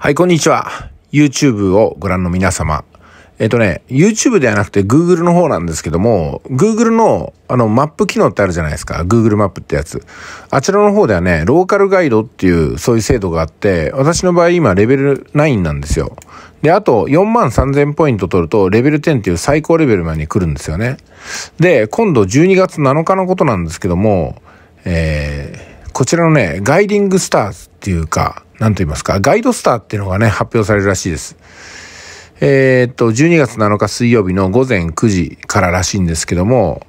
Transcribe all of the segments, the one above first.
はい、こんにちは。YouTube をご覧の皆様。えっ、とね、YouTube ではなくて Google の方なんですけども、Google のあのマップ機能ってあるじゃないですか。Google マップってやつ。あちらの方ではね、ローカルガイドっていうそういう制度があって、私の場合今レベル9なんですよ。で、あと4万3000ポイント取るとレベル10っていう最高レベルまで来るんですよね。で、今度12月7日のことなんですけども、えーこちらのね、ガイディングスターっていうか、なんと言いますか、ガイドスターっていうのがね、発表されるらしいです。えー、っと、12月7日水曜日の午前9時かららしいんですけども、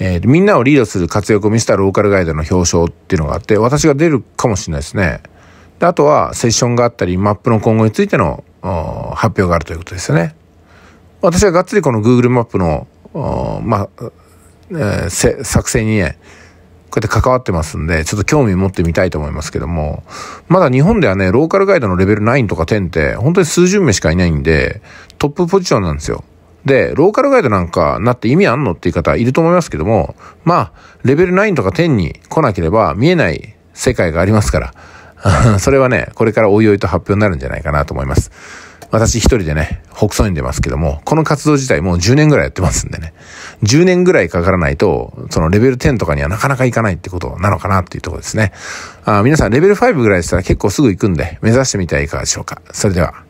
えー、みんなをリードする活躍を見せたローカルガイドの表彰っていうのがあって、私が出るかもしれないですね。で、あとはセッションがあったり、マップの今後についての発表があるということですよね。私はがっつりこの Google マップの、まあ、えー、作成にね、こうやって関わってますんで、ちょっと興味持ってみたいと思いますけども、まだ日本ではね、ローカルガイドのレベル9とか10って、本当に数十名しかいないんで、トップポジションなんですよ。で、ローカルガイドなんかなって意味あんのっていう方いると思いますけども、まあ、レベル9とか10に来なければ見えない世界がありますから、それはね、これからおいおいと発表になるんじゃないかなと思います。私一人でね、北総に出ますけども、この活動自体もう10年ぐらいやってますんでね、10年ぐらいかからないと、そのレベル10とかにはなかなかいかないってことなのかなっていうところですね。あ皆さんレベル5ぐらいでしたら結構すぐ行くんで、目指してみてはいかがでしょうか。それでは。